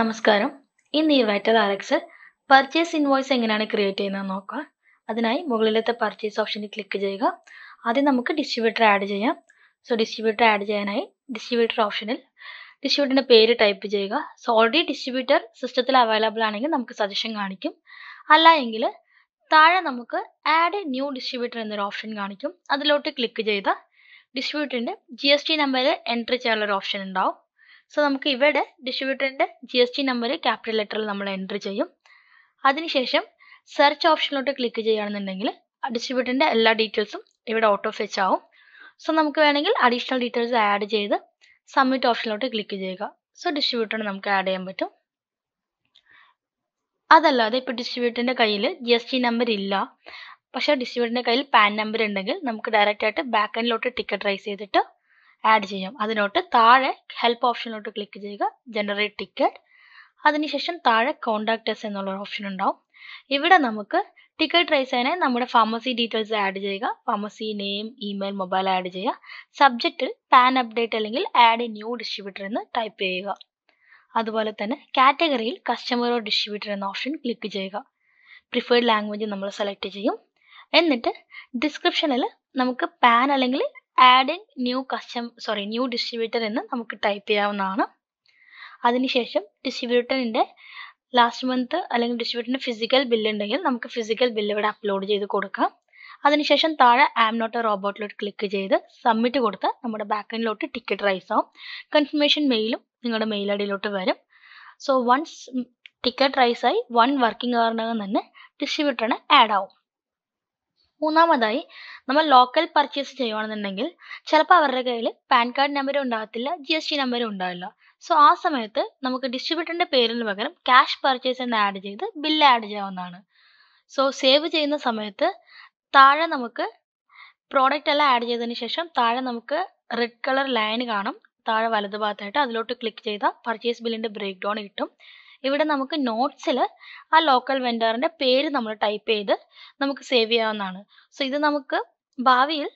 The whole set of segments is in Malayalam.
നമസ്കാരം ഇന്ന് ഈ Vital R X purchase invoice എങ്ങനെയാണ് ക്രിയേറ്റ് ചെയ്യുന്നത് നോക്കാം അതിനായി മുകളിലത്തെ പർച്ചേസ് ഓപ്ഷനിൽ ക്ലിക്ക് ചെയ്യുക ആദ്യം നമുക്ക് ഡിസ്ട്രിബ്യൂട്ടർ ആഡ് ചെയ്യാം സോ ഡിസ്ട്രിബ്യൂട്ടർ ആഡ് ചെയ്യാനായി ഡിസ്ട്രിബ്യൂട്ടർ ഓപ്ഷനിൽ ഡിസ്ട്രിബ്യൂട്ടറിൻ്റെ പേര് ടൈപ്പ് ചെയ്യുക സോ ഓൾറെഡി ഡിസ്ട്രിബ്യൂട്ടർ സിസ്റ്റത്തിൽ അവൈലബിൾ ആണെങ്കിൽ നമുക്ക് സജഷൻ കാണിക്കും അല്ല എങ്കിൽ താഴെ നമുക്ക് ആഡ് ന്യൂ ഡിസ്ട്രിബ്യൂട്ടർ എന്നൊരു ഓപ്ഷൻ കാണിക്കും അതിലോട്ട് ക്ലിക്ക് ചെയ്ത ഡിസ്ട്രിബ്യൂട്ടറിൻ്റെ G S T number entry ചെയ്യാനുള്ള ഒരു ഓപ്ഷൻ ഉണ്ടാവും സോ നമുക്ക് ഇവിടെ ഡിസ്ട്രിബ്യൂട്ടറിൻ്റെ G S T number capital ലെറ്ററിൽ നമ്മൾ എൻ്റർ ചെയ്യും അതിനുശേഷം സെർച്ച് ഓപ്ഷനിലോട്ട് ക്ലിക്ക് ചെയ്യുകയാണെന്നുണ്ടെങ്കിൽ ഡിസ്ട്രിബ്യൂട്ടറിൻ്റെ എല്ലാ ഡീറ്റെയിൽസും ഇവിടെ ഓട്ടോ ഫെച്ച് ആവും സോ നമുക്ക് വേണമെങ്കിൽ അഡീഷണൽ ഡീറ്റെയിൽസ് ആഡ് ചെയ്ത് സബ്മിറ്റ് ഓപ്ഷനിലോട്ട് ക്ലിക്ക് ചെയ്യുക സോ ഡിസ്ട്രിബ്യൂട്ടറിന് നമുക്ക് ആഡ് ചെയ്യാൻ പറ്റും അതല്ലാതെ ഇപ്പോൾ ഡിസ്ട്രിബ്യൂട്ടറിൻ്റെ കയ്യിൽ ജി എസ് ടി നമ്പർ ഇല്ല പക്ഷേ ഡിസ്ട്രിബ്യൂട്ടറിൻ്റെ കയ്യിൽ പാൻ നമ്പർ ഉണ്ടെങ്കിൽ നമുക്ക് ഡയറക്റ്റ് ആയിട്ട് ബാക്ക് എൻഡിലോട്ട് ടിക്കറ്റ് റൈസ് ചെയ്തിട്ട് ആഡ് ചെയ്യാം അതിനോട്ട് താഴെ ഹെൽപ്പ് ഓപ്ഷനിലോട്ട് ക്ലിക്ക് ചെയ്യുക ജനറേറ്റ് ടിക്കറ്റ് അതിനുശേഷം താഴെ കോണ്ടാക്ടേഴ്സ് എന്നുള്ള ഓപ്ഷൻ ഉണ്ടാവും ഇവിടെ നമുക്ക് ടിക്കറ്റ് റൈസ് നമ്മുടെ ഫാർമസി ഡീറ്റെയിൽസ് ആഡ് ചെയ്യുക pharmacy name email mobile add ചെയ്യുക സബ്ജക്റ്റിൽ പാൻ അപ്ഡേറ്റ് അല്ലെങ്കിൽ ആഡ് എ ന്യൂ ഡിസ്ട്രിബ്യൂട്ടർ എന്ന് ടൈപ്പ് ചെയ്യുക അതുപോലെ തന്നെ കാറ്റഗറിയിൽ കസ്റ്റമർ ഓർ ഡിസ്ട്രിബ്യൂട്ടർ എന്ന ഓപ്ഷൻ ക്ലിക്ക് ചെയ്യുക പ്രിഫേർഡ് ലാംഗ്വേജ് നമ്മൾ സെലക്ട് ചെയ്യും എന്നിട്ട് ഡിസ്ക്രിപ്ഷനിൽ നമുക്ക് പാൻ അല്ലെങ്കിൽ add in new custom sorry new distributor എന്ന് നമുക്ക് ടൈപ്പ് ചെയ്യാവുന്നതാണ് അതിനുശേഷം ഡിസ്ട്രിബ്യൂട്ടറിൻ്റെ ലാസ്റ്റ് മന്ത് അല്ലെങ്കിൽ ഡിസ്ട്രിബ്യൂട്ടറിൻ്റെ ഫിസിക്കൽ ബില്ല് ഉണ്ടെങ്കിൽ നമുക്ക് ഫിസിക്കൽ ബില്ല് ഇവിടെ അപ്ലോഡ് ചെയ്ത് കൊടുക്കാം അതിനുശേഷം താഴെ ആം നോട്ട് റോബോട്ടിലോട്ട് ക്ലിക്ക് ചെയ്ത് സബ്മിറ്റ് കൊടുത്ത് നമ്മുടെ ബാക്കിലോട്ട് ടിക്കറ്റ് റൈസ് ആവും കൺഫർമേഷൻ മെയിലും നിങ്ങളുടെ മെയിൽ അടിയിലോട്ട് വരും സോ വൺസ് ടിക്കറ്റ് റൈസായി വൺ വർക്കിംഗ് അവറിനകം തന്നെ ഡിസ്ട്രിബ്യൂട്ടറിന് ആഡ് ആവും മൂന്നാമതായി നമ്മൾ ലോക്കൽ പർച്ചേസ് ചെയ്യുകയാണെന്നുണ്ടെങ്കിൽ ചിലപ്പോൾ അവരുടെ കയ്യിൽ പാൻ കാർഡ് നമ്പർ ഉണ്ടാകത്തില്ല ജി എസ് ടി നമ്പർ ഉണ്ടാവില്ല സോ ആ സമയത്ത് നമുക്ക് ഡിസ്ട്രിബ്യൂട്ടറിൻ്റെ പേരിന് പകരം ക്യാഷ് പർച്ചേസ് എന്ന് ആഡ് ചെയ്ത് ബില്ല് ആഡ് ചെയ്യാവുന്നതാണ് സോ സേവ് ചെയ്യുന്ന സമയത്ത് താഴെ നമുക്ക് പ്രോഡക്റ്റ് എല്ലാം ആഡ് ചെയ്തതിന് ശേഷം താഴെ നമുക്ക് റെഡ് കളർ ലൈൻ കാണും താഴെ വലതുഭാഗത്തായിട്ട് അതിലോട്ട് ക്ലിക്ക് ചെയ്താൽ പർച്ചേസ് ബില്ലിൻ്റെ ബ്രേക്ക് ഡൗൺ കിട്ടും ഇവിടെ നമുക്ക് നോട്ട്സിൽ ആ ലോക്കൽ വെൻഡറിൻ്റെ പേര് നമ്മൾ ടൈപ്പ് ചെയ്ത് നമുക്ക് സേവ് ചെയ്യാവുന്നതാണ് സോ ഇത് നമുക്ക് ഭാവിയിൽ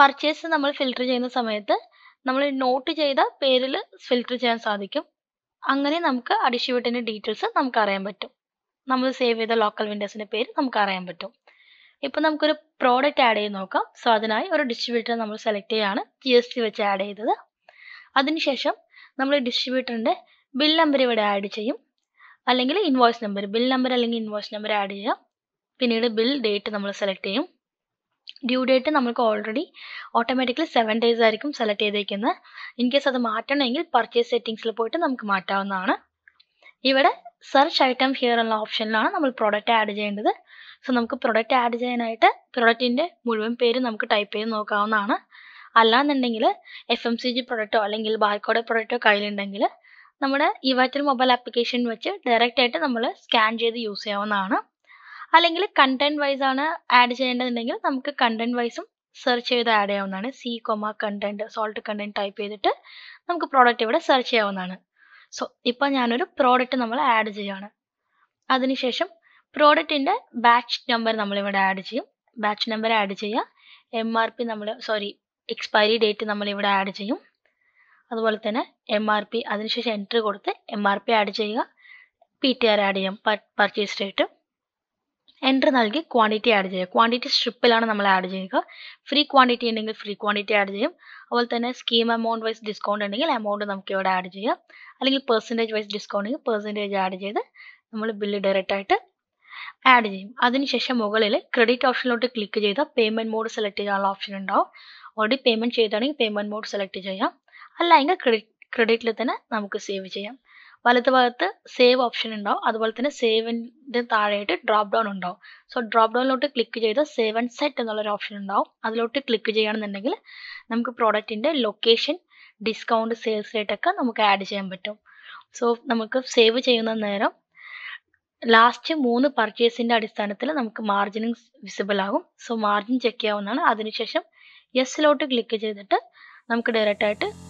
പർച്ചേസ് നമ്മൾ ഫിൽറ്റർ ചെയ്യുന്ന സമയത്ത് നമ്മൾ നോട്ട് ചെയ്ത പേരിൽ ഫിൽറ്റർ ചെയ്യാൻ സാധിക്കും അങ്ങനെ നമുക്ക് അഡിഷ്യൂട്ടിൻ്റെ ഡീറ്റെയിൽസ് നമുക്ക് അറിയാൻ പറ്റും നമ്മൾ സേവ് ചെയ്ത ലോക്കൽ വിൻഡോസിൻ്റെ പേര് നമുക്ക് അറിയാൻ പറ്റും ഇപ്പം നമുക്കൊരു പ്രോഡക്റ്റ് ആഡ് ചെയ്ത് നോക്കാം സോ അതിനായി ഒരു ഡിസ്ട്രിബ്യൂട്ടർ നമ്മൾ സെലക്ട് ചെയ്യാണ് ജി വെച്ച് ആഡ് ചെയ്തത് അതിനുശേഷം നമ്മൾ ഡിസ്ട്രിബ്യൂട്ടറിൻ്റെ ബിൽ നമ്പർ ഇവിടെ ആഡ് ചെയ്യും അല്ലെങ്കിൽ ഇൻവോയ്സ് നമ്പർ ബിൽ നമ്പർ അല്ലെങ്കിൽ ഇൻവോയ്സ് നമ്പർ ആഡ് ചെയ്യാം പിന്നീട് ബിൽ ഡേറ്റ് നമ്മൾ സെലക്ട് ചെയ്യും ഡ്യൂ ഡേറ്റ് നമ്മൾക്ക് ഓൾറെഡി ഓട്ടോമാറ്റിക്കലി സെവൻ ഡേയ്സ് ആയിരിക്കും സെലക്ട് ചെയ്തേക്കുന്നത് ഇൻ കേസ് അത് മാറ്റണമെങ്കിൽ പർച്ചേസ് സെറ്റിങ്സിൽ പോയിട്ട് നമുക്ക് മാറ്റാവുന്നതാണ് ഇവിടെ സെർച്ച് ഐറ്റം ഹിയർ എന്ന ഓപ്ഷനിലാണ് നമ്മൾ പ്രൊഡക്റ്റ് ആഡ് ചെയ്യേണ്ടത് സോ നമുക്ക് പ്രൊഡക്റ്റ് ആഡ് ചെയ്യാനായിട്ട് പ്രൊഡക്റ്റിൻ്റെ മുഴുവൻ പേര് നമുക്ക് ടൈപ്പ് ചെയ്ത് നോക്കാവുന്നതാണ് അല്ലാന്നുണ്ടെങ്കിൽ എഫ് എം സി ജി പ്രൊഡക്റ്റോ അല്ലെങ്കിൽ ബാർക്കോഡ് പ്രൊഡക്റ്റോ കയ്യിലുണ്ടെങ്കിൽ നമ്മുടെ വാറ്റർ മൊബൈൽ ആപ്ലിക്കേഷൻ വെച്ച് ഡയറക്റ്റ് ആയിട്ട് നമ്മൾ സ്കാൻ ചെയ്ത് യൂസ് ചെയ്യാവുന്നതാണ് അല്ലെങ്കിൽ കണ്ടന്റ് വൈസ് ആണ് ആഡ് ചെയ്യേണ്ടതുണ്ടെങ്കിൽ നമുക്ക് കണ്ടന്റ് വൈസും സെർച്ച് ചെയ്ത് ആഡ് ചെയ്യാവുന്നതാണ് C comma content salt content type ചെയ്തിട്ട് നമുക്ക് പ്രോഡക്റ്റ് ഇവിടെ സെർച്ച് ചെയ്യാവുന്നതാണ് സോ ഇപ്പോൾ ഞാനൊരു പ്രോഡക്റ്റ് നമ്മൾ ആഡ് ചെയ്യുകയാണ് അതിനുശേഷം പ്രോഡക്റ്റിൻ്റെ ബാച്ച് നമ്പർ നമ്മളിവിടെ ആഡ് ചെയ്യും ബാച്ച് നമ്പർ ആഡ് ചെയ്യുക എം ആർ പി നമ്മൾ സോറി എക്സ്പയറി ഡേറ്റ് നമ്മളിവിടെ ആഡ് ചെയ്യും അതുപോലെ തന്നെ എം ആർ പി അതിനുശേഷം എൻട്രി കൊടുത്ത് എം ആർ പി ആഡ് ചെയ്യുക പി ടി ആർ ആഡ് ചെയ്യാം പർച്ചേസ് ഡേറ്റ് എൻട്രി നൽകി ക്വാണ്ടിറ്റി ആഡ് ചെയ്യുക ക്വാണ്ടിറ്റി സ്ട്രിപ്പിലാണ് നമ്മൾ ആഡ് ചെയ്യുക ഫ്രീ ക്വാണ്ടിറ്റി ഉണ്ടെങ്കിൽ ഫ്രീ ക്വാണ്ടിറ്റി ആഡ് ചെയ്യും അതുപോലെ തന്നെ സ്കീം എമൗണ്ട് വൈസ് ഡിസ്കൗണ്ട് ഉണ്ടെങ്കിൽ എമൗണ്ട് നമുക്ക് ഇവിടെ ആഡ് ചെയ്യാം അല്ലെങ്കിൽ പെർസെൻറ്റേജ് വൈസ് ഡിസ്കൗണ്ട് ഉണ്ടെങ്കിൽ പെർസെൻറ്റേജ് ആഡ് ചെയ്ത് നമ്മൾ ബില്ല് ഡയറക്റ്റ് ആയിട്ട് ആഡ് ചെയ്യും അതിനുശേഷം മുകളിൽ ക്രെഡിറ്റ് ഓപ്ഷനിലോട്ട് ക്ലിക്ക് ചെയ്താൽ പേയ്മെൻറ്റ് മോഡ് സെലക്ട് ചെയ്യാനുള്ള ഓപ്ഷൻ ഉണ്ടാവും ഓൾറെഡി പേയ്മെൻറ്റ് ചെയ്താണെങ്കിൽ പേയ്മെൻറ്റ് മോഡ് സെലക്ട് ചെയ്യാം അല്ലെങ്കിൽ ക്രെഡിറ്റ് ക്രെഡിറ്റിൽ തന്നെ നമുക്ക് സേവ് ചെയ്യാം വലത്ത് ഭാഗത്ത് സേവ് ഓപ്ഷൻ ഉണ്ടാവും അതുപോലെ തന്നെ സേവിൻ്റെ താഴെയായിട്ട് ഡ്രോപ്പ് ഡൗൺ ഉണ്ടാവും സോ ഡ്രോപ്പ് ഡൗണിലോട്ട് ക്ലിക്ക് ചെയ്ത് സേവ് ആൻഡ് സെറ്റ് എന്നുള്ളൊരു ഓപ്ഷൻ ഉണ്ടാവും അതിലോട്ട് ക്ലിക്ക് ചെയ്യുകയാണെന്നുണ്ടെങ്കിൽ നമുക്ക് പ്രോഡക്റ്റിൻ്റെ ലൊക്കേഷൻ ഡിസ്കൗണ്ട് സെയിൽസ് റേറ്റൊക്കെ നമുക്ക് ആഡ് ചെയ്യാൻ പറ്റും സോ നമുക്ക് സേവ് ചെയ്യുന്ന നേരം ലാസ്റ്റ് മൂന്ന് പർച്ചേസിൻ്റെ അടിസ്ഥാനത്തിൽ നമുക്ക് മാർജിനും വിസിബിൾ ആകും സോ മാർജിൻ ചെക്ക് ചെയ്യാവുന്നതാണ് അതിനുശേഷം യെസ്സിലോട്ട് ക്ലിക്ക് ചെയ്തിട്ട് നമുക്ക് ഡയറക്റ്റായിട്ട്